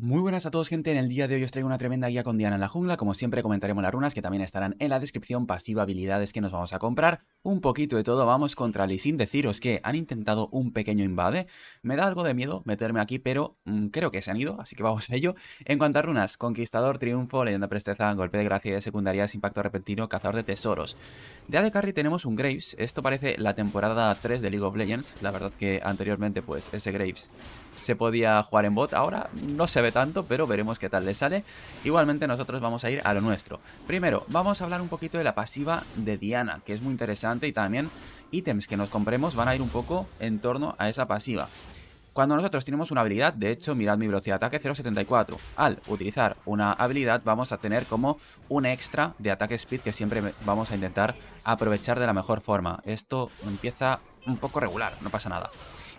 Muy buenas a todos gente, en el día de hoy os traigo una tremenda guía con Diana en la jungla, como siempre comentaremos las runas que también estarán en la descripción, pasiva, habilidades que nos vamos a comprar, un poquito de todo, vamos contra Lee sin deciros que han intentado un pequeño invade, me da algo de miedo meterme aquí, pero mm, creo que se han ido, así que vamos a ello. En cuanto a runas, conquistador, triunfo, leyenda presteza, golpe de gracia de secundarias, impacto repentino, cazador de tesoros. De AD Carry tenemos un Graves, esto parece la temporada 3 de League of Legends, la verdad que anteriormente pues ese Graves se podía jugar en bot. Ahora no se ve tanto, pero veremos qué tal le sale. Igualmente nosotros vamos a ir a lo nuestro. Primero, vamos a hablar un poquito de la pasiva de Diana, que es muy interesante y también ítems que nos compremos van a ir un poco en torno a esa pasiva. Cuando nosotros tenemos una habilidad, de hecho, mirad mi velocidad de ataque 0.74. Al utilizar una habilidad vamos a tener como un extra de ataque speed que siempre vamos a intentar aprovechar de la mejor forma. Esto empieza un poco regular, no pasa nada.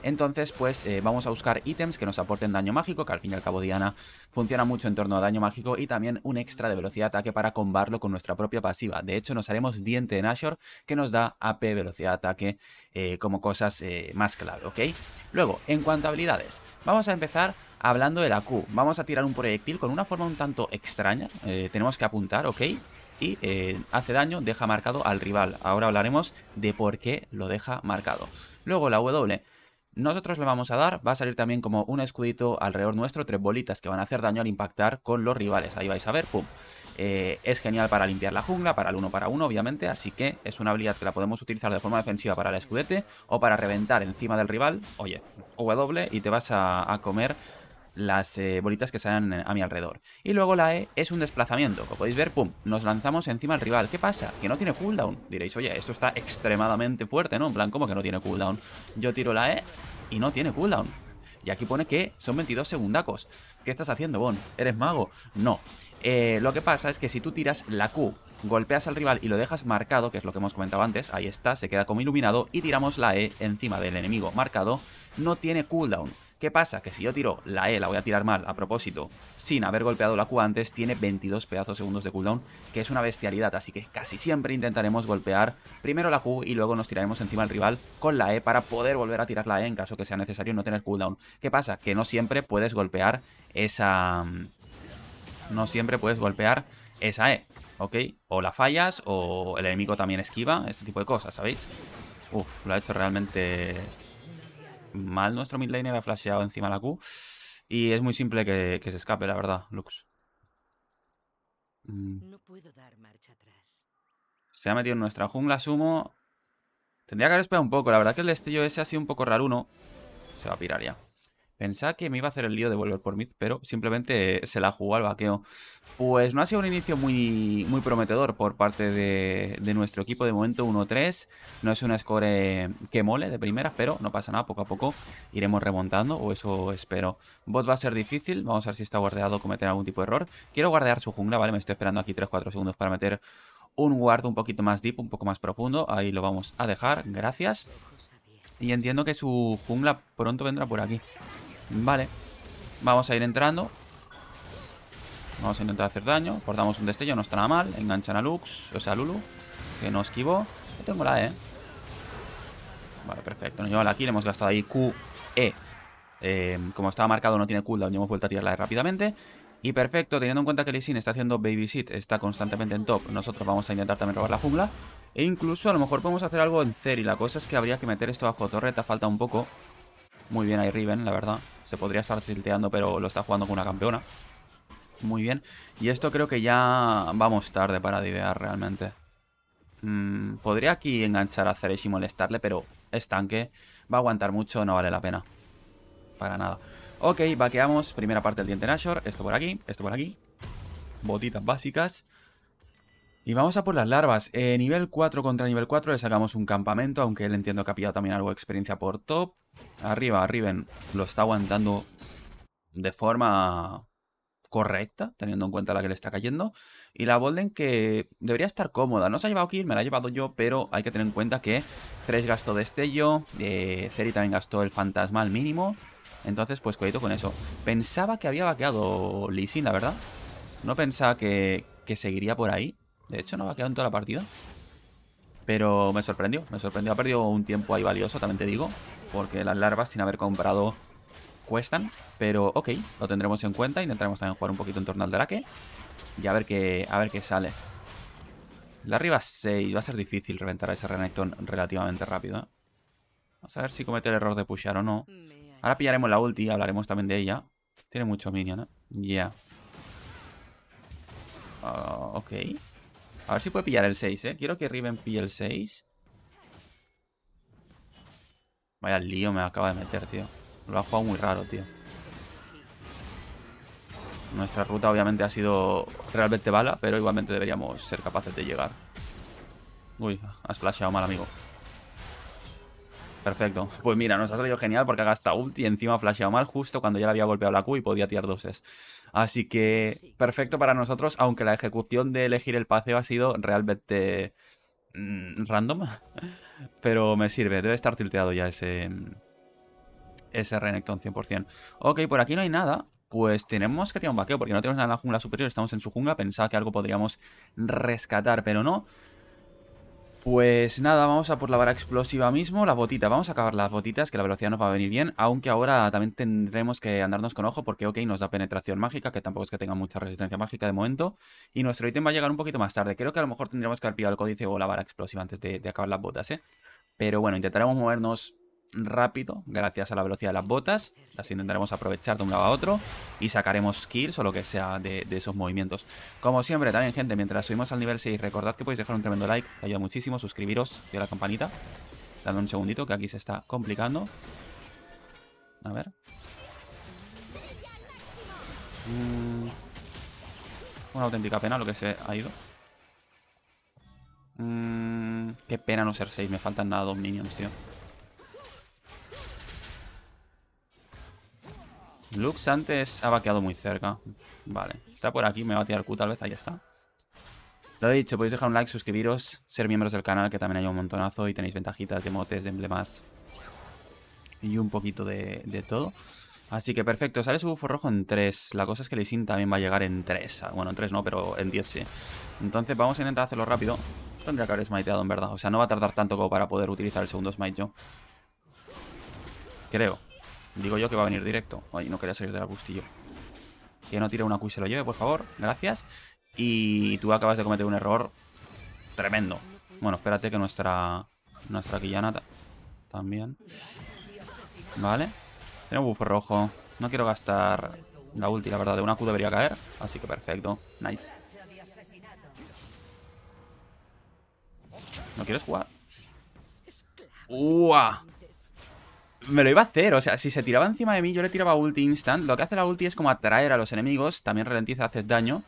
Entonces, pues eh, vamos a buscar ítems que nos aporten daño mágico, que al fin y al cabo Diana funciona mucho en torno a daño mágico y también un extra de velocidad de ataque para combarlo con nuestra propia pasiva. De hecho, nos haremos Diente de Nashor, que nos da AP, velocidad de ataque, eh, como cosas eh, más claro, ¿ok? Luego, en cuanto a habilidades, vamos a empezar hablando de la Q. Vamos a tirar un proyectil con una forma un tanto extraña, tenemos que apuntar, ¿ok? y hace daño, deja marcado al rival. Ahora hablaremos de por qué lo deja marcado. Luego la W. Nosotros le vamos a dar, va a salir también como un escudito alrededor nuestro, tres bolitas que van a hacer daño al impactar con los rivales. Ahí vais a ver, pum. Eh, es genial para limpiar la jungla, para el uno para uno, obviamente, así que es una habilidad que la podemos utilizar de forma defensiva para el escudete o para reventar encima del rival, oye, W y te vas a comer las eh, bolitas que salen eh, a mi alrededor. Y luego la E es un desplazamiento. Como podéis ver, pum, nos lanzamos encima al rival. ¿Qué pasa? Que no tiene cooldown. Diréis, oye, esto está extremadamente fuerte, ¿no? En plan, como que no tiene cooldown? Yo tiro la E y no tiene cooldown. Y aquí pone que son 22 segundacos. ¿Qué estás haciendo, Bon? ¿Eres mago? No. Eh, lo que pasa es que si tú tiras la Q, golpeas al rival y lo dejas marcado, que es lo que hemos comentado antes, ahí está, se queda como iluminado, y tiramos la E encima del enemigo marcado, no tiene cooldown. ¿Qué pasa? Que si yo tiro la E, la voy a tirar mal, a propósito, sin haber golpeado la Q antes, tiene 22 pedazos segundos de cooldown, que es una bestialidad, así que casi siempre intentaremos golpear primero la Q y luego nos tiraremos encima al rival con la E para poder volver a tirar la E en caso que sea necesario no tener cooldown. ¿Qué pasa? Que no siempre puedes golpear esa... Mm, no siempre puedes golpear esa E, ¿ok? O la fallas o el enemigo también esquiva, este tipo de cosas, ¿sabéis? Uf, lo ha hecho realmente mal nuestro mid ha flasheado encima la Q. Y es muy simple que, se escape, la verdad, Lux. Mm. Se ha metido en nuestra jungla Sumo. Tendría que haber esperado un poco. La verdad que el destello ese ha sido un poco raro uno. Se va a pirar ya. Pensaba que me iba a hacer el lío de volver por mid, pero simplemente eh, se la jugó al vaqueo. Pues no ha sido un inicio muy, muy prometedor por parte de, nuestro equipo. De momento 1-3. No es una score que mole de primera, pero no pasa nada. Poco a poco iremos remontando, o eso espero. Bot va a ser difícil. Vamos a ver si está guardeado o algún tipo de error. Quiero guardear su jungla, ¿vale? Me estoy esperando aquí 3-4 segundos para meter un guardo un poquito más deep, un poco más profundo. Ahí lo vamos a dejar. Gracias. Y entiendo que su jungla pronto vendrá por aquí. Vale. Vamos a ir entrando. Vamos a intentar hacer daño. Portamos un destello, no está nada mal. Enganchan a Lux, o sea, a Lulu, que no esquivó. Yo tengo la E. Vale, perfecto. Nos lleva la aquí, le hemos gastado ahí Q, E. Em, como estaba marcado, no tiene cooldown. Y hemos vuelto a E rápidamente. Y perfecto, teniendo en cuenta que Lee está haciendo babysit, está constantemente en top, nosotros vamos a intentar también robar la jungla. E incluso a lo mejor podemos hacer algo en ceri, y la cosa es que habría que meter esto bajo torreta, falta un poco. Muy bien ahí Riven, la verdad. Se podría estar silteando, pero lo está jugando con una campeona. Muy bien. Y esto creo que ya vamos tarde para divear realmente. Mm, podría aquí enganchar a Zeresh y molestarle, pero estanque. Va a aguantar mucho, no vale la pena. Para nada. Ok, vaqueamos. Primera parte del diente Nashor. Esto por aquí, esto por aquí. Botitas básicas. Y vamos a por las larvas. Eh, nivel 4 contra nivel 4 le sacamos un campamento, aunque él entiendo que ha pillado también algo de experiencia por top. Arriba, arriben. lo está aguantando de forma correcta, teniendo en cuenta la que le está cayendo. Y la Bolden que debería estar cómoda. No se ha llevado kill, me la he llevado yo, pero hay que tener en cuenta que 3 gastó destello, eh, Ceri también gastó el fantasma al mínimo. Entonces, pues cuidado con eso. Pensaba que había vaqueado Lee la verdad. No pensaba que seguiría por ahí. De hecho, no va a quedar en toda la partida. Pero me sorprendió, me sorprendió. Ha perdido un tiempo ahí valioso, también te digo. Porque las larvas, sin haber comprado, cuestan. Pero ok, lo tendremos en cuenta. Intentaremos también jugar un poquito en torno al Drake. Y a ver qué, a ver qué sale. La arriba 6. Va a ser difícil reventar a ese Renekton relativamente rápido. ¿eh? Vamos a ver si comete el error de pushar o no. Ahora pillaremos la ulti, hablaremos también de ella. Tiene mucho minion, ¿eh? Ya. Yeah. ok. A ver si puede pillar el 6, ¿eh? Quiero que Riven pille el 6. Vaya lío me acaba de meter, tío. Lo ha jugado muy raro, tío. Nuestra ruta obviamente ha sido realmente bala, pero igualmente deberíamos ser capaces de llegar. Uy, has flasheado mal, amigo. Perfecto. Pues mira, nos ha salido genial porque ha gastado ulti y encima ha flasheado mal justo cuando ya le había golpeado la Q y podía tirar doses. Así que perfecto para nosotros, aunque la ejecución de elegir el paseo ha sido realmente mm, random. Pero me sirve, debe estar tilteado ya ese, ese Renekton 100%. Ok, por aquí no hay nada. Pues tenemos que tirar un vaqueo porque no tenemos nada en la jungla superior, estamos en su jungla. Pensaba que algo podríamos rescatar, pero no. Pues nada, vamos a por la vara explosiva mismo, la botita. Vamos a acabar las botitas, que la velocidad nos va a venir bien, aunque ahora también tendremos que andarnos con ojo porque, ok, nos da penetración mágica, que tampoco es que tenga mucha resistencia mágica de momento, y nuestro ítem va a llegar un poquito más tarde. Creo que a lo mejor tendríamos que haber pillado el códice o la vara explosiva antes de, de acabar las botas, ¿eh? Pero bueno, intentaremos movernos rápido gracias a la velocidad de las botas. Las intentaremos aprovechar de un lado a otro y sacaremos kills o lo que sea de, esos movimientos. Como siempre, también, gente, mientras subimos al nivel 6, recordad que podéis dejar un tremendo like, que ayuda muchísimo, suscribiros y a la campanita. Dando un segundito, que aquí se está complicando. A ver. Mm, una auténtica pena lo que se ha ido. Mm, qué pena no ser 6, me faltan nada dos minions, tío. Lux antes ha baqueado muy cerca. Vale. Está por aquí, me va a tirar Q tal vez. Ahí está. Lo he dicho, podéis dejar un like, suscribiros, ser miembros del canal, que también hay un montonazo y tenéis ventajitas de motes, de emblemas y un poquito de, todo. Así que perfecto, sale su bufo rojo en 3. La cosa es que Sin también va a llegar en 3. Ah, bueno, en 3 no, pero en 10 sí. Entonces vamos a intentar hacerlo rápido. Tendría que haber smiteado, en verdad. O sea, no va a tardar tanto como para poder utilizar el segundo smite yo. Creo. Digo yo que va a venir directo. Ay, no quería salir del agustillo. Que no tire una Q y se lo lleve, por favor. Gracias. Y tú acabas de cometer un error tremendo. Bueno, espérate que nuestra nuestra Quillana también. Vale. Tiene un buff rojo. No quiero gastar la ulti, la verdad. De una Q debería caer. Así que perfecto. Nice. ¿No quieres jugar? ¡Uah! me lo iba a hacer, o sea, si se tiraba encima de mí, yo le tiraba ulti instant. Lo que hace la ulti es como atraer a los enemigos, también ralentiza, haces daño.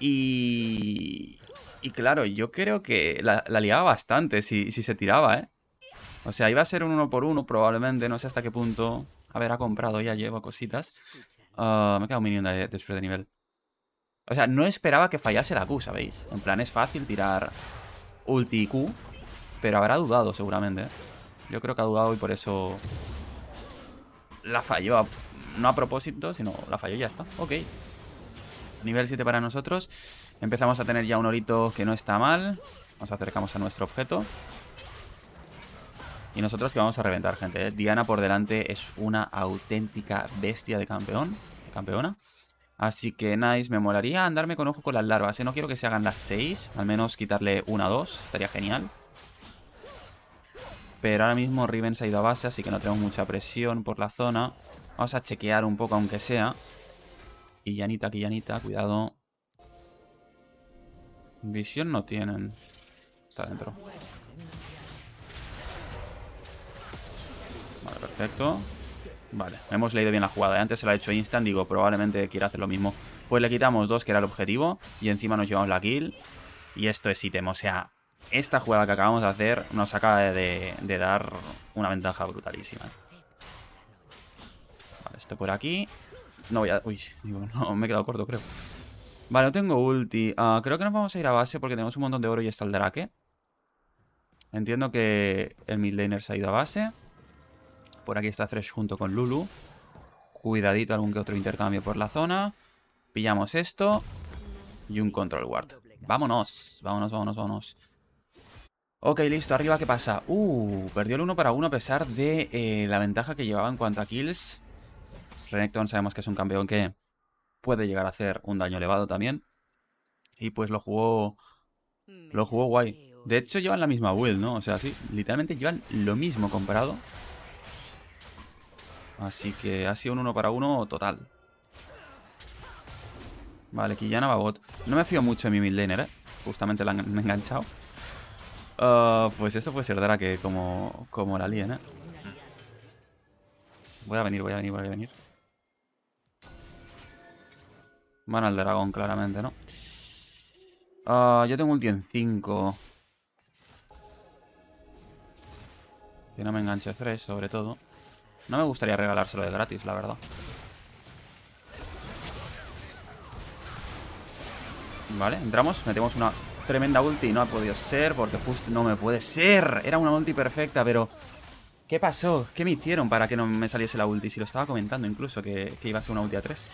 Y... Y claro, yo creo que la, la liaba bastante si, se tiraba, ¿eh? O sea, iba a ser un uno por uno probablemente, no sé hasta qué punto. A ver, ha comprado, ya llevo cositas. Ah, me he quedado un minion de, de de nivel. O sea, no esperaba que fallase la Q, ¿sabéis? En plan, es fácil tirar ulti y Q, pero habrá dudado seguramente, ¿eh? Yo creo que ha dudado y por eso la falló. no a propósito, sino la falló y ya está. Ok. Nivel 7 para nosotros. Empezamos a tener ya un orito que no está mal. Nos acercamos a nuestro objeto. Y nosotros que vamos a reventar, gente. ¿eh? Diana por delante es una auténtica bestia de campeón. campeona. Así que nice, me molaría andarme con ojo con las larvas. ¿eh? No quiero que se hagan las 6. Al menos quitarle una o dos. Estaría genial. Pero ahora mismo Riven se ha ido a base, así que no tenemos mucha presión por la zona. Vamos a chequear un poco, aunque sea. Y Yanita, aquí cuidado. Visión no tienen. Está dentro. Vale, perfecto. Vale, hemos leído bien la jugada. Antes se la ha hecho instant, digo, probablemente quiera hacer lo mismo. Pues le quitamos dos, que era el objetivo. Y encima nos llevamos la kill. Y esto es ítem, o sea, esta jugada que acabamos de hacer nos acaba de, dar una ventaja brutalísima. Vale, esto por aquí. No voy a... Uy, no, me he quedado corto, creo. Vale, no tengo ulti. Ah, creo que nos vamos a ir a base porque tenemos un montón de oro y está el drake. Entiendo que el midlaner se ha ido a base. Por aquí está Thresh junto con Lulu. Cuidadito, algún que otro intercambio por la zona. Pillamos esto. Y un control ward. Vámonos, vámonos, vámonos, vámonos. Ok, listo, arriba, ¿qué pasa? Uh, perdió el 1 para 1 a pesar de eh, la ventaja que llevaba en cuanto a kills. Renekton sabemos que es un campeón que puede llegar a hacer un daño elevado también. Y pues lo jugó... Lo jugó guay. De hecho llevan la misma build, ¿no? O sea, sí, literalmente llevan lo mismo comparado. Así que ha sido un 1 para 1 total. Vale, Killana va bot. No me fío mucho en mi Midlaner, ¿eh? Justamente la han enganchado. Ah, pues esto puede ser Drake como, como la eh Voy a venir, voy a venir, voy a venir. Van al dragón, claramente, ¿no? Ah, yo tengo un en 5. Que no me enganche 3, sobre todo. No me gustaría regalárselo de gratis, la verdad. Vale, entramos, metemos una Tremenda ulti, no ha podido ser porque justo no me puede ser. Era una ulti perfecta, pero... ¿Qué pasó? ¿Qué me hicieron para que no me saliese la ulti? Si lo estaba comentando incluso, que, que iba a ser una ulti a 3.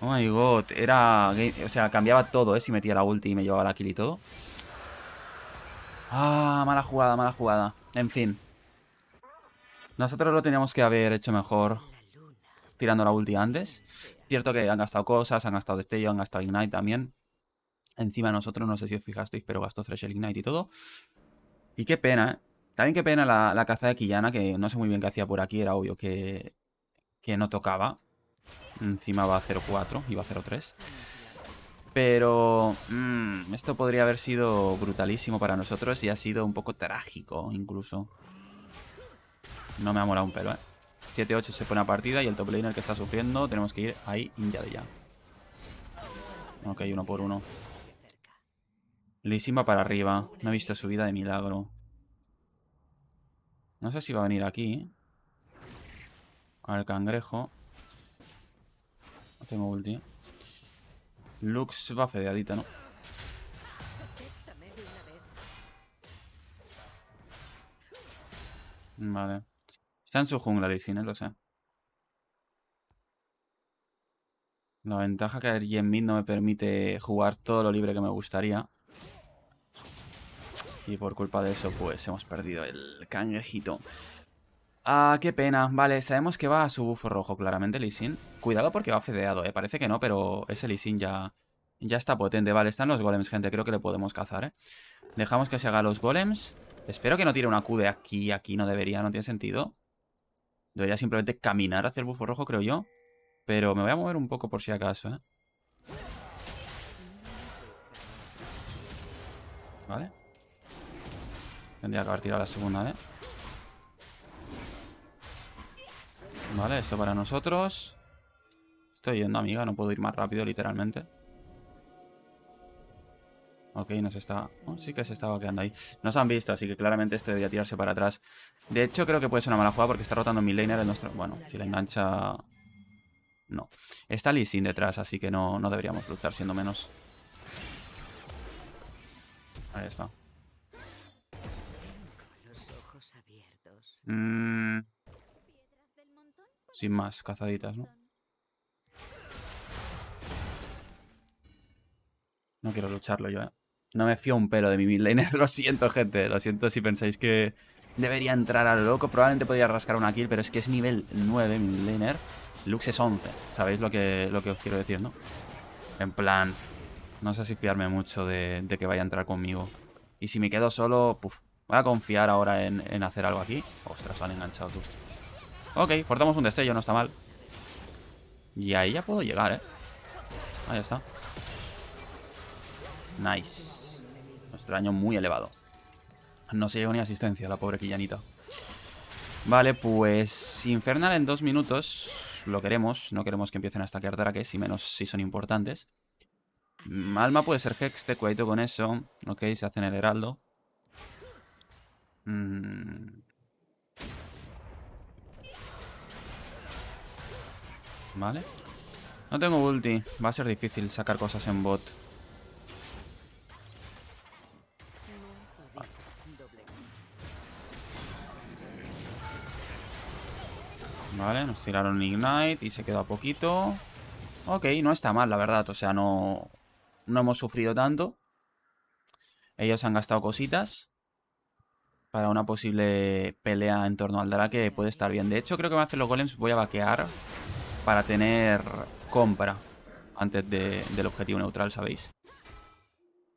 Oh my god, era... O sea, cambiaba todo, ¿eh? Si metía la ulti y me llevaba la kill y todo. Ah, mala jugada, mala jugada. En fin. Nosotros lo teníamos que haber hecho mejor tirando la ulti antes. Cierto que han gastado cosas, han gastado destello, han gastado Ignite también. Encima nosotros, no sé si os fijasteis, pero gastó Thresh el Ignite y todo. Y qué pena, ¿eh? También qué pena la, caza de Quillana, que no sé muy bien qué hacía por aquí, era obvio que, que no tocaba. Encima va a 0-4, iba a 0-3. Pero mm, esto podría haber sido brutalísimo para nosotros y ha sido un poco trágico incluso. No me ha molado un pelo, ¿eh? 7-8 se pone a partida y el top laner que está sufriendo, tenemos que ir ahí ya de ya. Ok, uno por uno. va para arriba. visto su vida de milagro. No sé si va a venir aquí. Al cangrejo. No tengo ulti. Lux va fedeadita, ¿no? Vale. Está en su jungla, Lisin, lo sé. La ventaja que el Mid no me permite jugar todo lo libre que me gustaría. Y por culpa de eso, pues hemos perdido el cangrejito. Ah, qué pena. Vale, sabemos que va a su bufo rojo, claramente, Lisin. Cuidado porque va fedeado, eh. Parece que no, pero ese Lisin ya, ya está potente. Vale, están los golems, gente. Creo que le podemos cazar, eh. Dejamos que se haga los golems. Espero que no tire una Q de aquí, aquí no debería, no tiene sentido. Debería simplemente caminar hacia el bufo rojo, creo yo. Pero me voy a mover un poco por si acaso, ¿eh? Vale. Tendría que haber tirado la segunda eh Vale, esto para nosotros. Estoy yendo, amiga. No puedo ir más rápido, literalmente. Ok, nos está... Oh, sí que se estaba quedando ahí. Nos han visto, así que claramente este debería tirarse para atrás. De hecho, creo que puede ser una mala jugada porque está rotando mi laner el nuestro... Bueno, si la engancha... No. Está Lee Sin detrás, así que no, no deberíamos luchar, siendo menos. Ahí está. Mm. Sin más, cazaditas, ¿no? No quiero lucharlo yo, ¿eh? No me fío un pelo de mi midlaner. Lo siento, gente. Lo siento si pensáis que debería entrar a loco. Probablemente podría rascar una kill, pero es que es nivel 9 midlaner. Lux es 11. ¿Sabéis lo que, lo que os quiero decir, no? En plan, no sé si fiarme mucho de, que vaya a entrar conmigo. Y si me quedo solo, puff, voy a confiar ahora en, hacer algo aquí. Ostras, se han enganchado tú. Ok, forzamos un destello, no está mal. Y ahí ya puedo llegar, ¿eh? Ahí está. Nice extraño daño muy elevado. No se lleva ni asistencia la pobre Quillanita. Vale, pues Infernal en dos minutos. Lo queremos. No queremos que empiecen a stackear Drakes, si menos si son importantes. Alma puede ser Hex, te cuidado con eso. Ok, se hacen el heraldo. Mm. Vale. No tengo ulti. Va a ser difícil sacar cosas en bot. Vale, nos tiraron Ignite y se quedó a poquito. Ok, no está mal, la verdad. O sea, no, no hemos sufrido tanto. Ellos han gastado cositas para una posible pelea en torno al Dara que puede estar bien. De hecho, creo que me hace los golems voy a vaquear para tener compra antes del objetivo neutral, ¿sabéis?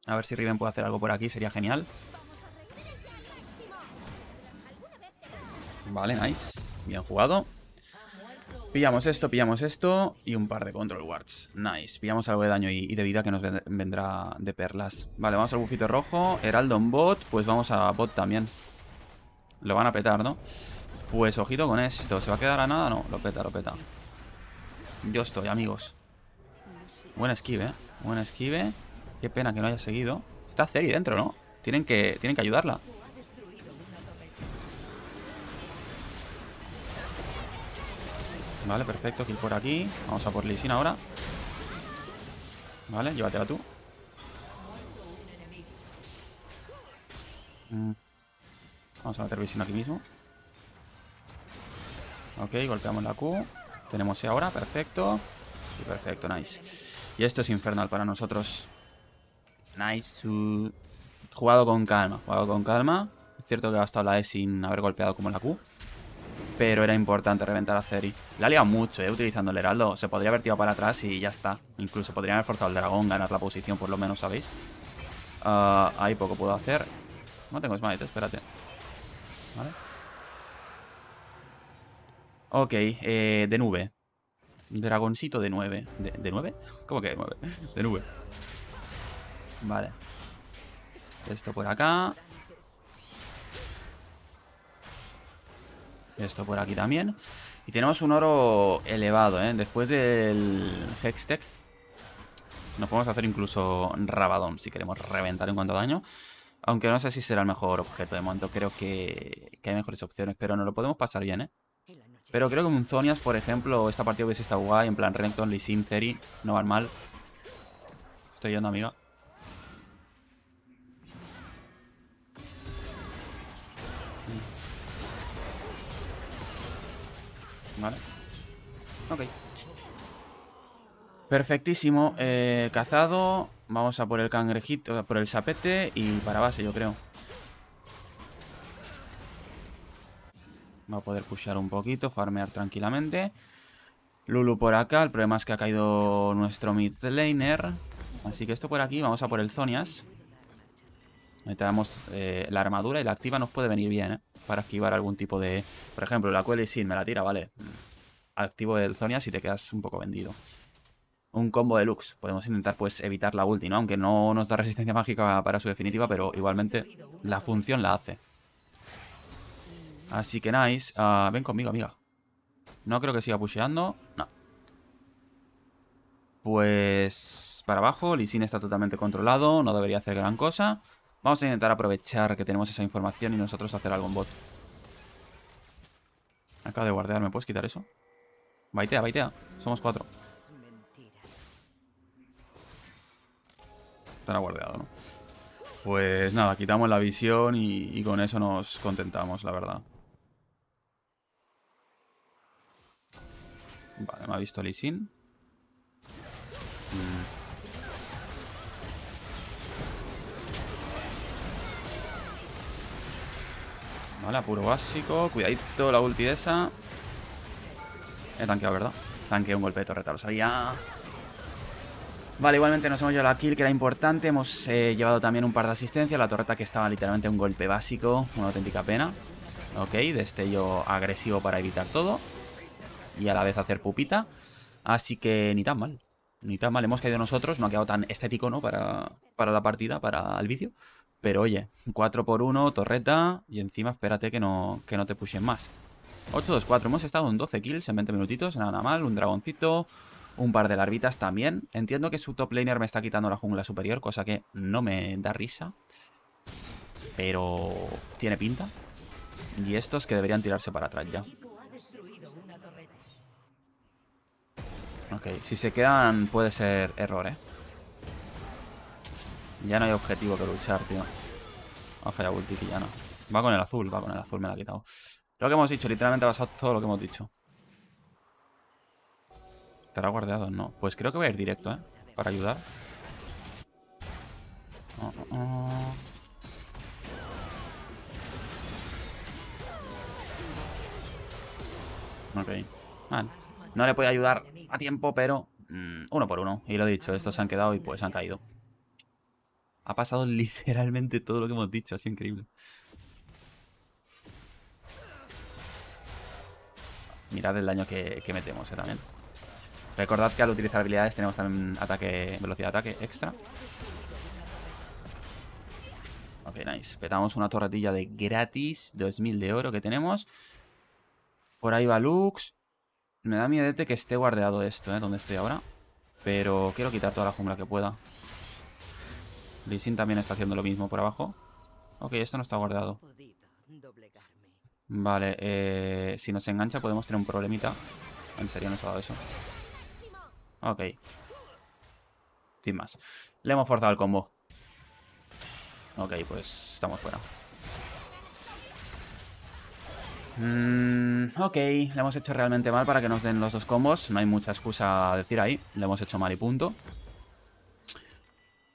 A ver si Riven puede hacer algo por aquí, sería genial. Vale, nice. Bien jugado. Pillamos esto, pillamos esto y un par de control wards. Nice. Pillamos algo de daño y, de vida que nos vendrá de perlas. Vale, vamos al bufito rojo. Heraldo en bot. Pues vamos a bot también. Lo van a petar, ¿no? Pues ojito con esto. ¿Se va a quedar a nada? No, lo peta, lo peta. Yo estoy, amigos. Buen esquive, ¿eh? Buen esquive. Qué pena que no haya seguido. Está Ceri dentro, ¿no? Tienen que, tienen que ayudarla. Vale, perfecto. aquí por aquí. Vamos a por Lee Sin ahora. Vale, llévatela tú. Mm. Vamos a meter Lee aquí mismo. Ok, golpeamos la Q. Tenemos E ahora, perfecto. perfecto, nice. Y esto es infernal para nosotros. Nice. Jugado con calma, jugado con calma. Es cierto que ha gastado la E sin haber golpeado como la Q. Pero era importante reventar a Ceri. La ha liado mucho, ¿eh? Utilizando el heraldo. Se podría haber tirado para atrás y ya está. Incluso podrían haber forzado al dragón, ganar la posición por lo menos, ¿sabéis? Ah, ahí poco puedo hacer. No tengo smite, espérate. Vale. Ok, eh, de nube. Dragoncito de nueve ¿De, nueve? ¿Cómo que de nueve De nube. Vale. Esto por acá. Esto por aquí también. Y tenemos un oro elevado, ¿eh? Después del Hextech nos podemos hacer incluso Rabadón si queremos reventar en cuanto a daño. Aunque no sé si será el mejor objeto de momento. Creo que, hay mejores opciones, pero nos lo podemos pasar bien, ¿eh? Pero creo que un Zonias, por ejemplo, esta partida hubiese estado guay. En plan, Renekton, Lee Sin, no van mal. Estoy yendo, amiga. Vale. Ok. Perfectísimo. Eh, cazado. Vamos a por el cangrejito, por el sapete y para base, yo creo. Va a poder pushar un poquito, farmear tranquilamente. Lulu por acá. El problema es que ha caído nuestro mid laner. Así que esto por aquí. Vamos a por el Zonias. Necesitamos eh, la armadura y la activa nos puede venir bien, ¿eh? Para esquivar algún tipo de... Por ejemplo, la y Sin me la tira, vale. Activo el zonia si te quedas un poco vendido. Un combo de Lux. Podemos intentar, pues, evitar la ulti, ¿no? Aunque no nos da resistencia mágica para su definitiva, pero igualmente la función la hace. Así que nice. Ah, ven conmigo, amiga. No creo que siga pusheando. No. Pues... Para abajo, Sin está totalmente controlado. No debería hacer gran cosa. Vamos a intentar aprovechar que tenemos esa información y nosotros hacer algún bot. Acaba de guardar, ¿me puedes quitar eso? Baitea, baitea. Somos cuatro. Estará guardeado, ¿no? Pues nada, quitamos la visión y, con eso nos contentamos, la verdad. Vale, me ha visto Lee Sin. Vale, apuro básico. Cuidadito la ulti esa. He tanqueado, ¿verdad? Tanqueo un golpe de torreta, lo sabía. Vale, igualmente nos hemos llevado la kill, que era importante. Hemos eh, llevado también un par de asistencias. La torreta que estaba literalmente un golpe básico. Una auténtica pena. Ok, destello agresivo para evitar todo. Y a la vez hacer pupita. Así que ni tan mal. Ni tan mal. Hemos caído nosotros. No ha quedado tan estético, ¿no? Para, para la partida, para el vídeo. Pero oye, 4 x 1 torreta y encima espérate que no, que no te pushen más. 8-2-4, hemos estado en 12 kills en 20 minutitos, nada mal, un dragoncito, un par de larvitas también. Entiendo que su top laner me está quitando la jungla superior, cosa que no me da risa. Pero tiene pinta. Y estos que deberían tirarse para atrás ya. Ok, si se quedan puede ser error, ¿eh? Ya no hay objetivo que luchar, tío. Vaya fallar que ya no. Va con el azul, va con el azul, me la ha quitado. Lo que hemos dicho, literalmente ha pasado todo lo que hemos dicho. ¿Estará guardeado? No. Pues creo que voy a ir directo, ¿eh? Para ayudar. Oh, oh, oh. Vale. No le puede ayudar a tiempo, pero... Mm, uno por uno. Y lo he dicho, estos se han quedado y pues han caído. Ha pasado literalmente todo lo que hemos dicho, ha increíble. Mirad el daño que, metemos eh, también. Recordad que al utilizar habilidades tenemos también ataque, velocidad de ataque extra. Ok, nice. Petamos una torretilla de gratis, 2000 de oro que tenemos. Por ahí va Lux. Me da miedo que esté guardado esto, ¿eh? Donde estoy ahora. Pero quiero quitar toda la jungla que pueda. Lee también está haciendo lo mismo por abajo. Ok, esto no está guardado. Vale, eh, si nos engancha podemos tener un problemita. En serio, nos ha dado eso. Ok. Sin más. Le hemos forzado el combo. Ok, pues estamos fuera. Mm, ok, le hemos hecho realmente mal para que nos den los dos combos. No hay mucha excusa a decir ahí. Le hemos hecho mal y punto.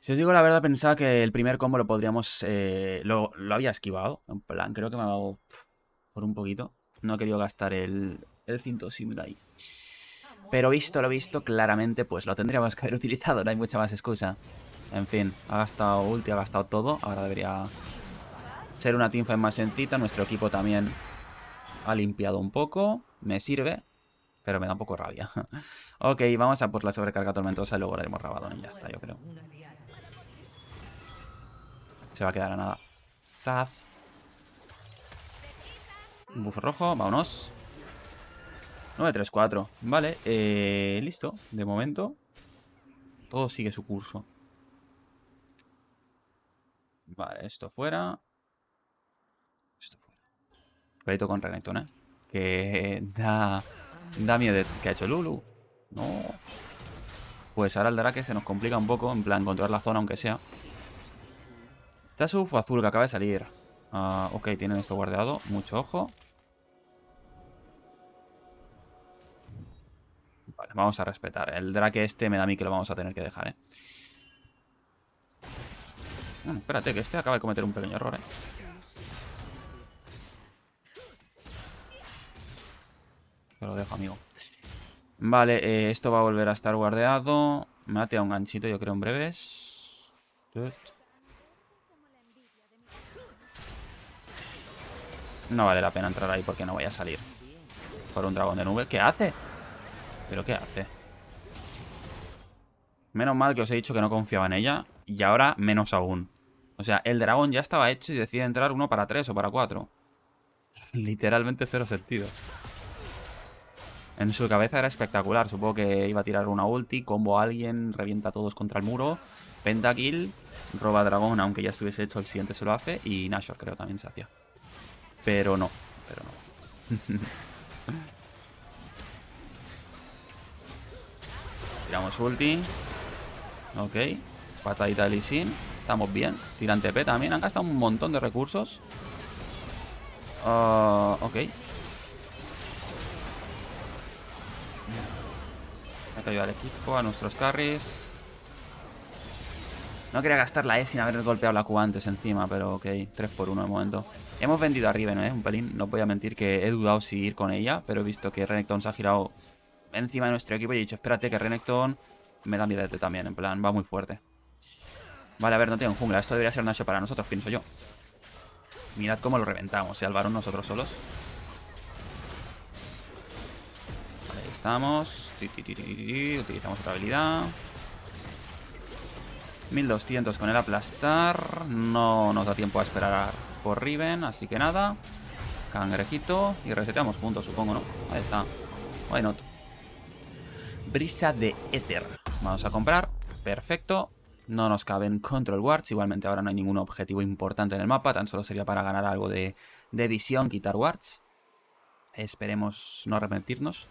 Si os digo la verdad, pensaba que el primer combo lo podríamos... Eh, lo, había esquivado, en plan, creo que me ha dado por un poquito. No he querido gastar el, el cinto similar ahí. Pero visto lo visto, claramente, pues lo tendríamos que haber utilizado, no hay mucha más excusa. En fin, ha gastado ulti, ha gastado todo, ahora debería ser una teamfight más sencita. Nuestro equipo también ha limpiado un poco, me sirve, pero me da un poco rabia. ok, vamos a por la sobrecarga tormentosa y luego la haremos rabado y ya está, yo creo. Se va a quedar a nada. Zaz. Un buff rojo, vámonos. 9-3-4. Vale, eh, listo. De momento, todo sigue su curso. Vale, esto fuera. Esto fuera. con Renekton, ¿eh? Que da, da miedo que ha hecho Lulu. No. Pues ahora el que se nos complica un poco, en plan, controlar la zona, aunque sea. Está ufo azul que acaba de salir. Ah, ok, tienen esto guardado. Mucho ojo. Vale, vamos a respetar. El drake este me da a mí que lo vamos a tener que dejar, ¿eh? espérate, que este acaba de cometer un pequeño error, ¿eh? Te lo dejo, amigo. Vale, eh, esto va a volver a estar guardeado. Me a un ganchito, yo creo, en breves. No vale la pena entrar ahí porque no voy a salir. Por un dragón de nube. ¿Qué hace? ¿Pero qué hace? Menos mal que os he dicho que no confiaba en ella. Y ahora menos aún. O sea, el dragón ya estaba hecho y decide entrar uno para tres o para cuatro. Literalmente cero sentido. En su cabeza era espectacular. Supongo que iba a tirar una ulti, combo a alguien, revienta a todos contra el muro. Pentakill, roba dragón, aunque ya estuviese hecho el siguiente se lo hace. Y Nashor creo también se hacía. Pero no, pero no. Tiramos ulti. Ok. Patadita de Lee Estamos bien. Tirante P también. Han gastado un montón de recursos. Ah, ok. Hay que ayudar al equipo, a nuestros carries. No quería gastar la E sin haber golpeado la Q antes encima, pero ok, 3 por 1 de momento. Hemos vendido arriba, ¿no? ¿eh? Un pelín, no voy a mentir que he dudado si ir con ella, pero he visto que Renekton se ha girado encima de nuestro equipo y he dicho, espérate que Renekton me da miedo también, en plan, va muy fuerte. Vale, a ver, no tengo jungla, esto debería ser un para nosotros, pienso yo. Mirad cómo lo reventamos, Y Al nosotros solos. ahí estamos. Utilizamos otra habilidad. 1200 con el aplastar. No nos da tiempo a esperar por Riven, así que nada. Cangrejito. Y reseteamos puntos, supongo, ¿no? Ahí está. Why not? Brisa de Éter. Vamos a comprar. Perfecto. No nos caben Control Wards. Igualmente ahora no hay ningún objetivo importante en el mapa. Tan solo sería para ganar algo de, de visión, quitar Wards. Esperemos no arrepentirnos.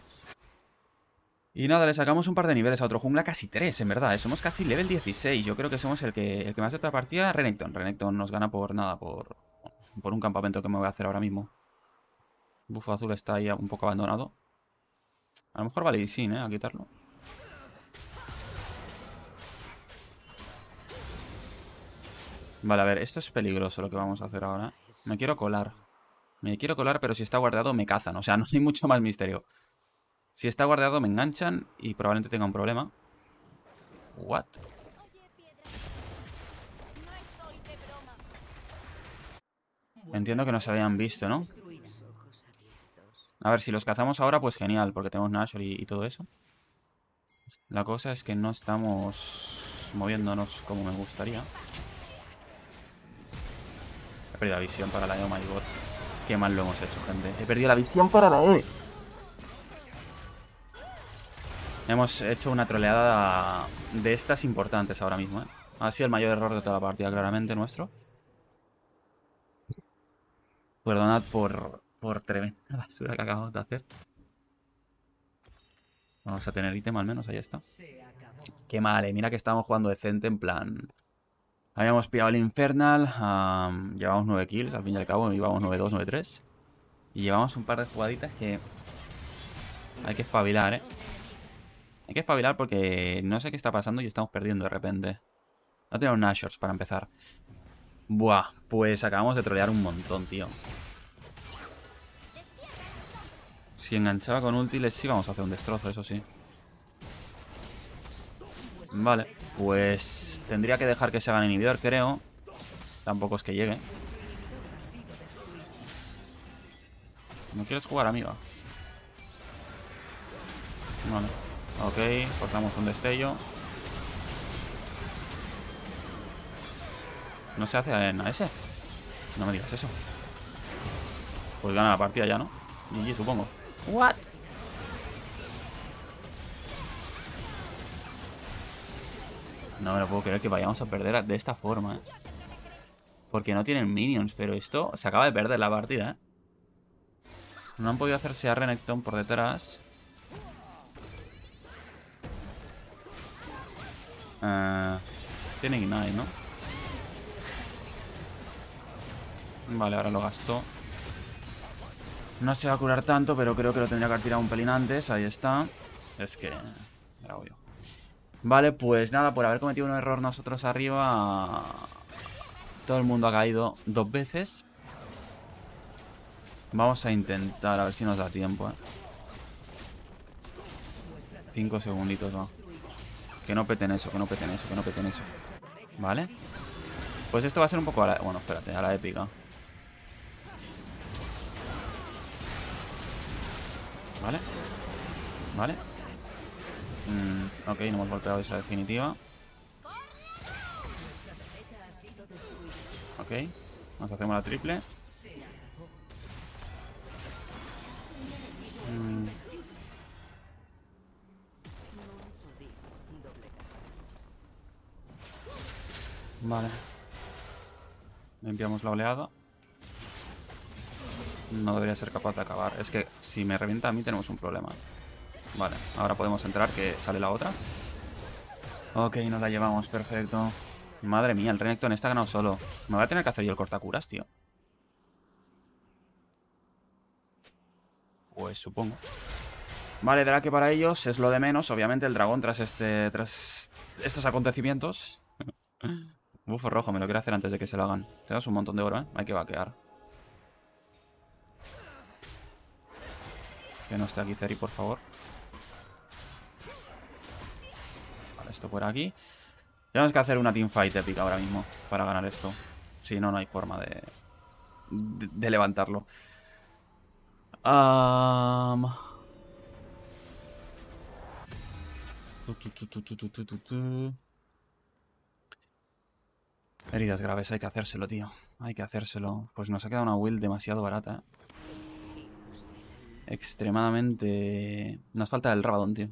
Y nada, le sacamos un par de niveles a otro jungla, casi tres, en verdad. Eh. Somos casi level 16. Yo creo que somos el que, el que más otra partida. Renekton. Renekton nos gana por nada, por, por un campamento que me voy a hacer ahora mismo. Bufo azul está ahí un poco abandonado. A lo mejor vale y sin, ¿eh? A quitarlo. Vale, a ver, esto es peligroso lo que vamos a hacer ahora. Me quiero colar. Me quiero colar, pero si está guardado me cazan. O sea, no hay mucho más misterio. Si está guardado me enganchan y probablemente tenga un problema. What? Entiendo que no se habían visto, ¿no? A ver, si los cazamos ahora, pues genial, porque tenemos Nashor y, y todo eso. La cosa es que no estamos moviéndonos como me gustaría. He perdido la visión para la E, oh my god. Qué mal lo hemos hecho, gente. He perdido la visión para la E. Hemos hecho una troleada de estas importantes ahora mismo, ¿eh? Ha sido el mayor error de toda la partida, claramente, nuestro. Perdonad por, por tremenda basura que acabamos de hacer. Vamos a tener ítem al menos, ahí está. Qué mal, ¿eh? Mira que estábamos jugando decente en plan... Habíamos pillado el Infernal, llevamos 9 kills, al fin y al cabo íbamos 9-2, 9-3. Y llevamos un par de jugaditas que hay que espabilar, ¿eh? Hay que espabilar porque no sé qué está pasando y estamos perdiendo de repente. No tenemos Nashors para empezar. Buah, pues acabamos de trolear un montón, tío. Si enganchaba con útiles sí vamos a hacer un destrozo, eso sí. Vale, pues tendría que dejar que se haga el inhibidor, creo. Tampoco es que llegue. ¿No quieres jugar, amiga? Vale. Ok, cortamos un destello. No se hace en ese? No me digas eso. Pues gana la partida ya, ¿no? GG, supongo. What? No me lo puedo creer que vayamos a perder de esta forma, ¿eh? Porque no tienen minions, pero esto se acaba de perder la partida, ¿eh? No han podido hacerse a Renekton por detrás. Ah, tiene Ignite, ¿no? Vale, ahora lo gastó. No se va a curar tanto, pero creo que lo tendría que haber tirado un pelín antes. Ahí está. Es que... Vale, pues nada, por haber cometido un error nosotros arriba... Todo el mundo ha caído dos veces. Vamos a intentar, a ver si nos da tiempo, ¿eh? Cinco segunditos, más que no peten eso, que no peten eso, que no peten eso. ¿Vale? Pues esto va a ser un poco a la... Bueno, espérate, a la épica. ¿Vale? ¿Vale? Mm, ok, no hemos golpeado esa definitiva. Ok. Nos hacemos la triple. Mm. Vale. Limpiamos la oleada. No debería ser capaz de acabar. Es que si me revienta a mí tenemos un problema. Vale, ahora podemos entrar que sale la otra. Ok, nos la llevamos, perfecto. Madre mía, el Renekton está ganado solo. Me voy a tener que hacer yo el cortacuras, tío. Pues supongo. Vale, que para ellos es lo de menos. Obviamente el dragón tras, este, tras estos acontecimientos. Bufo rojo, me lo quiero hacer antes de que se lo hagan. Tenemos un montón de oro, ¿eh? Hay que vaquear. Que no esté aquí Zeri, por favor. Vale, esto por aquí. Tenemos que hacer una teamfight épica ahora mismo para ganar esto. Si no, no hay forma de, de, levantarlo. Tu, tu, tu, Heridas graves, hay que hacérselo, tío. Hay que hacérselo. Pues nos ha quedado una build demasiado barata. Extremadamente... Nos falta el Rabadón, tío.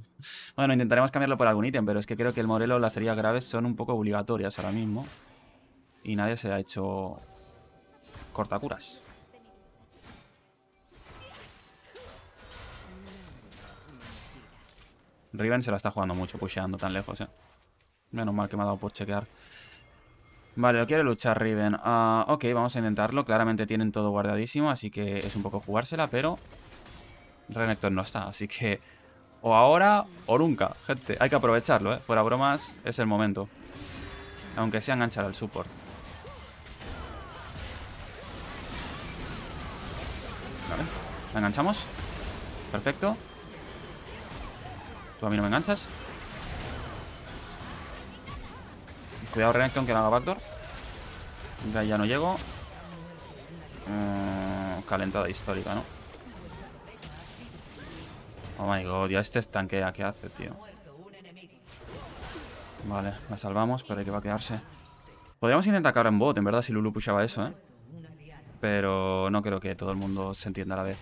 Bueno, intentaremos cambiarlo por algún ítem, pero es que creo que el Morelo las heridas graves son un poco obligatorias ahora mismo. Y nadie se ha hecho... Cortacuras. Riven se la está jugando mucho, pusheando tan lejos, eh. Menos mal que me ha dado por chequear. Vale, lo quiere luchar Riven. Ah, ok, vamos a intentarlo. Claramente tienen todo guardadísimo, así que es un poco jugársela, pero... Renekton no está, así que... O ahora o nunca, gente. Hay que aprovecharlo, ¿eh? Fuera bromas, es el momento. Aunque sea enganchar al support. Vale, la enganchamos. Perfecto. ¿Tú a mí no me enganchas? Cuidado Renekton que no haga backdoor. Ya, no llego. Eh, calentada histórica, ¿no? Oh my god, ya este estanquea. ¿Qué hace, tío? Vale, la salvamos, pero hay que va a quedarse. Podríamos intentar acabar en bot, en verdad, si Lulu pushaba eso, ¿eh? Pero no creo que todo el mundo se entienda a la vez.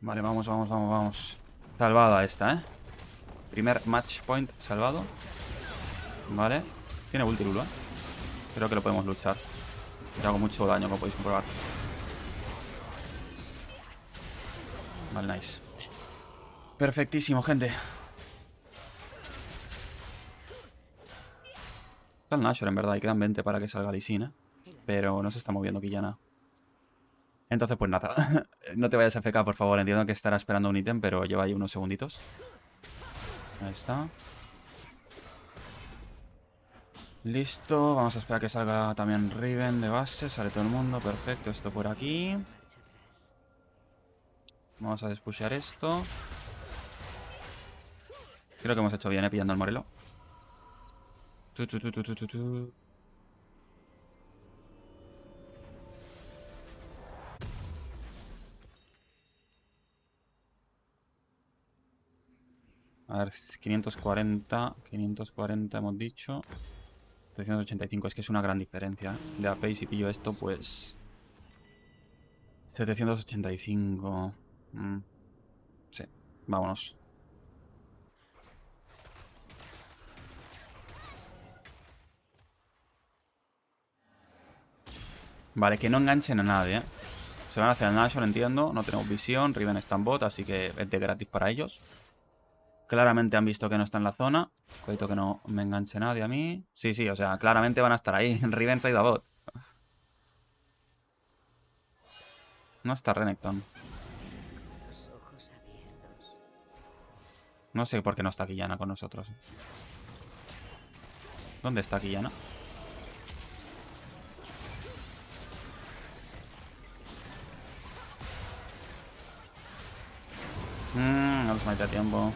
Vale, vamos, vamos, vamos, vamos. Salvada esta, ¿eh? Primer match point salvado. Vale. Tiene ulti ¿eh? Creo que lo podemos luchar. Le hago mucho daño, como podéis comprobar. Vale, nice. Perfectísimo, gente. Está el Nashor, en verdad, y quedan 20 para que salga Lisina. ¿eh? Pero no se está moviendo aquí ya nada Entonces, pues nada. no te vayas a FK, por favor. Entiendo que estará esperando un ítem, pero lleva ahí unos segunditos. Ahí está. Listo, vamos a esperar que salga también Riven de base, sale todo el mundo, perfecto, esto por aquí. Vamos a despushear esto. Creo que hemos hecho bien, ¿eh? Pillando al Morelo. A ver, 540, 540 hemos dicho. 785, es que es una gran diferencia. De AP y si pillo esto, pues... 785... Mm, sí, vámonos. Vale, que no enganchen a nadie, ¿eh? Se van a hacer el lo entiendo. No tenemos visión. Riven está en bot, así que es de gratis para ellos. Claramente han visto que no está en la zona. Cuidado que no me enganche nadie a mí. Sí, sí, o sea, claramente van a estar ahí. Riven se ha bot. No está Renekton. No sé por qué no está Quillana con nosotros. ¿Dónde está Quillana? Mmm, no los mate a tiempo.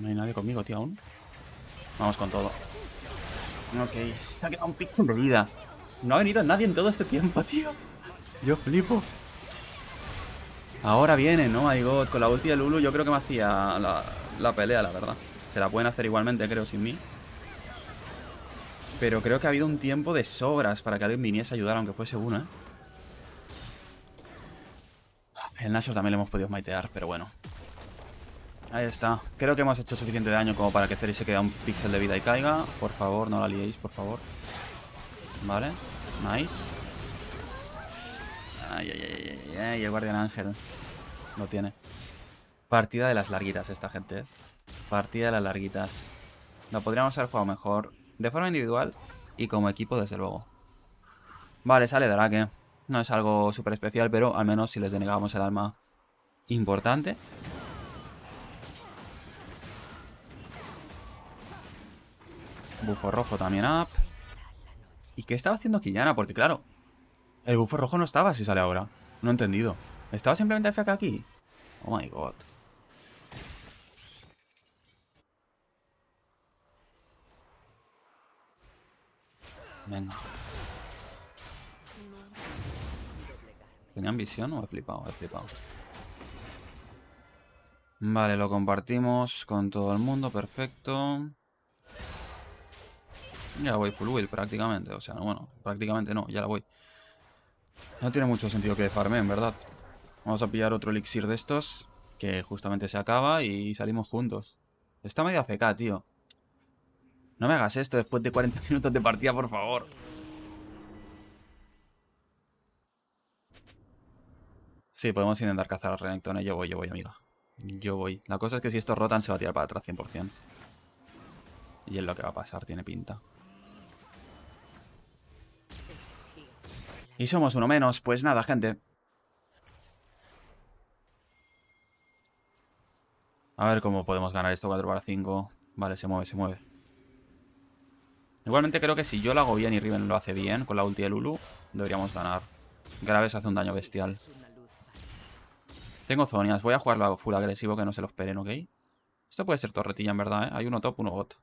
No hay nadie conmigo, tío, aún. Vamos con todo. Ok, se ha quedado un pico de vida. No ha venido nadie en todo este tiempo, tío. Yo flipo. Ahora viene, ¿no? My God, con la ulti de Lulu yo creo que me hacía la, pelea, la verdad. Se la pueden hacer igualmente, creo, sin mí. Pero creo que ha habido un tiempo de sobras para que alguien viniese a ayudar, aunque fuese uno, ¿eh? El Nashor también le hemos podido maitear, pero bueno. Ahí está. Creo que hemos hecho suficiente daño como para que Ceri se quede un píxel de vida y caiga. Por favor, no la liéis, por favor. Vale. Nice. Ay, ay, ay, ay, el guardián ángel. Lo tiene. Partida de las larguitas esta gente, eh. Partida de las larguitas. La podríamos haber jugado mejor de forma individual y como equipo, desde luego. Vale, sale Drake. No es algo súper especial, pero al menos si les denegamos el alma importante, Bufo rojo también up. ¿Y qué estaba haciendo Quillana? Porque claro, el bufo rojo no estaba si sale ahora. No he entendido. ¿Estaba simplemente FK aquí? Oh my god. Venga. ¿Tenían visión o he flipado? He flipado. Vale, lo compartimos con todo el mundo. Perfecto. Ya voy full build prácticamente. O sea, bueno, prácticamente no, ya la voy. No tiene mucho sentido que farme, en verdad. Vamos a pillar otro elixir de estos, que justamente se acaba y salimos juntos. Está medio feca, tío. No me hagas esto después de 40 minutos de partida, por favor. Sí, podemos intentar cazar a Renekton. ¿eh? Yo voy, yo voy, amiga. Yo voy. La cosa es que si estos rotan se va a tirar para atrás 100%. Y es lo que va a pasar, tiene pinta. Y somos uno menos, pues nada, gente. A ver cómo podemos ganar esto 4 para 5. Vale, se mueve, se mueve. Igualmente creo que si yo lo hago bien y Riven lo hace bien con la ulti de Lulu, deberíamos ganar. Graves hace un daño bestial. Tengo zonias. Voy a jugarlo full agresivo que no se lo esperen, ¿ok? Esto puede ser torretilla en verdad, ¿eh? Hay uno top, uno bot.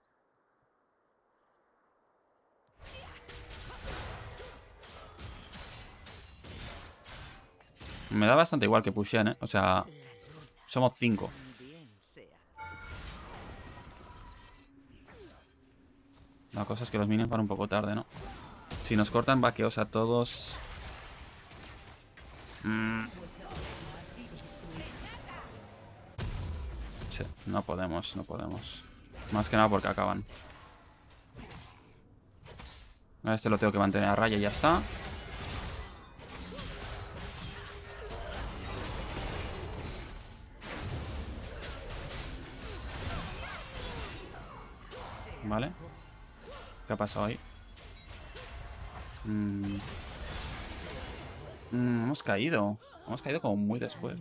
Me da bastante igual que pushen, ¿eh? O sea, somos cinco. La cosa es que los minions van un poco tarde, ¿no? Si nos cortan vaqueos a todos... Mm. Sí, no podemos, no podemos. Más que nada porque acaban. Este lo tengo que mantener a raya y ya está. ¿Qué ha pasado ahí? Mm. Mm, hemos caído. Hemos caído como muy después.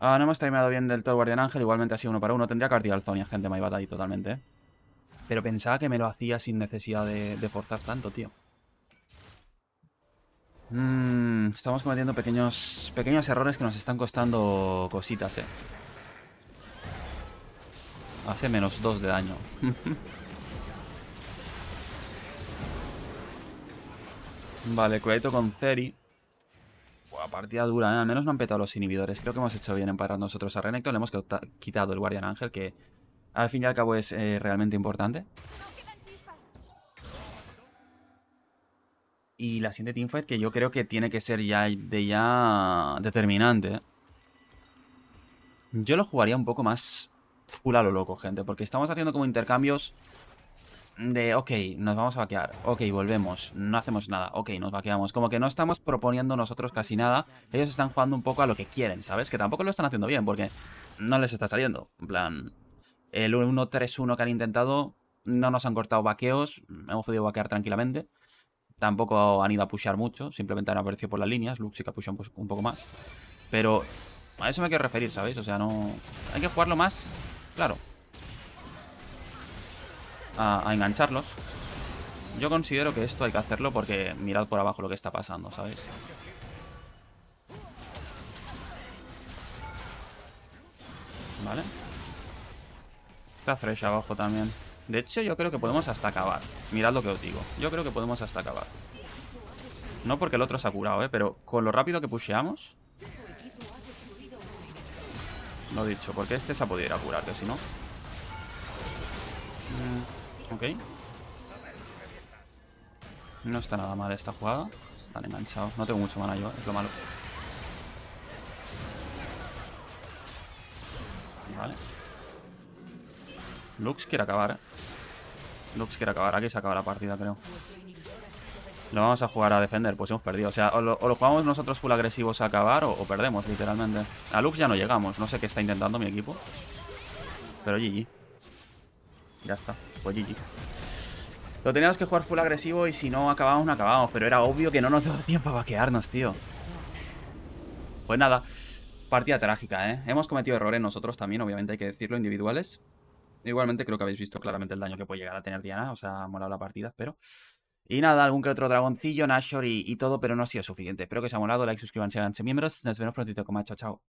Ah, no hemos terminado bien del todo Guardián Ángel. Igualmente así uno para uno. Tendría que haber tirado gente. Me iba ahí totalmente. ¿eh? Pero pensaba que me lo hacía sin necesidad de, forzar tanto, tío. Mm, estamos cometiendo pequeños, pequeños errores que nos están costando cositas, eh. Hace menos dos de daño. Vale, crédito con Zeri. Buah, partida dura, ¿eh? Al menos no han petado los inhibidores. Creo que hemos hecho bien en parar nosotros a Renekton. Le hemos quitado el Guardian Ángel, que al fin y al cabo es eh, realmente importante. Y la siguiente teamfight que yo creo que tiene que ser ya de ya determinante. ¿eh? Yo lo jugaría un poco más full a lo loco, gente. Porque estamos haciendo como intercambios de, ok, nos vamos a vaquear, ok, volvemos, no hacemos nada, ok, nos vaqueamos. Como que no estamos proponiendo nosotros casi nada, ellos están jugando un poco a lo que quieren, ¿sabes? Que tampoco lo están haciendo bien porque no les está saliendo. En plan, el 1-3-1 que han intentado, no nos han cortado vaqueos, hemos podido vaquear tranquilamente. Tampoco han ido a pushar mucho, simplemente han aparecido por las líneas, Lux sí que pushado un poco más. Pero a eso me quiero referir, ¿sabéis? O sea, no... Hay que jugarlo más, claro, a, engancharlos. Yo considero que esto hay que hacerlo porque mirad por abajo lo que está pasando, ¿sabéis? Vale. Está fresh abajo también. De hecho, yo creo que podemos hasta acabar. Mirad lo que os digo. Yo creo que podemos hasta acabar. No porque el otro se ha curado, ¿eh? Pero con lo rápido que pusheamos... Lo dicho, porque este se ha podido ir a curar, que si no... Mm. Ok. No está nada mal esta jugada. Están enganchados. No tengo mucho mana yo, es lo malo. Vale. Lux quiere acabar, eh. Lux quiere acabar. Aquí se acaba la partida, creo. Lo vamos a jugar a defender, pues hemos perdido. O sea, o lo, jugamos nosotros full agresivos a acabar o, o, perdemos, literalmente. A Lux ya no llegamos. No sé qué está intentando mi equipo. Pero GG. Ya está. Lo teníamos que jugar full agresivo y si no acabamos, no acabamos. Pero era obvio que no nos daba tiempo a vaquearnos, tío. Pues nada, partida trágica, ¿eh? Hemos cometido errores nosotros también, obviamente hay que decirlo, individuales. Igualmente creo que habéis visto claramente el daño que puede llegar a tener Diana. O sea, ha molado la partida, espero. Y nada, algún que otro dragoncillo, Nashor y, todo, pero no ha sido suficiente. Espero que os haya molado. Like, suscríbanse, háganse miembros. Nos vemos prontito, como ha hecho. Chao.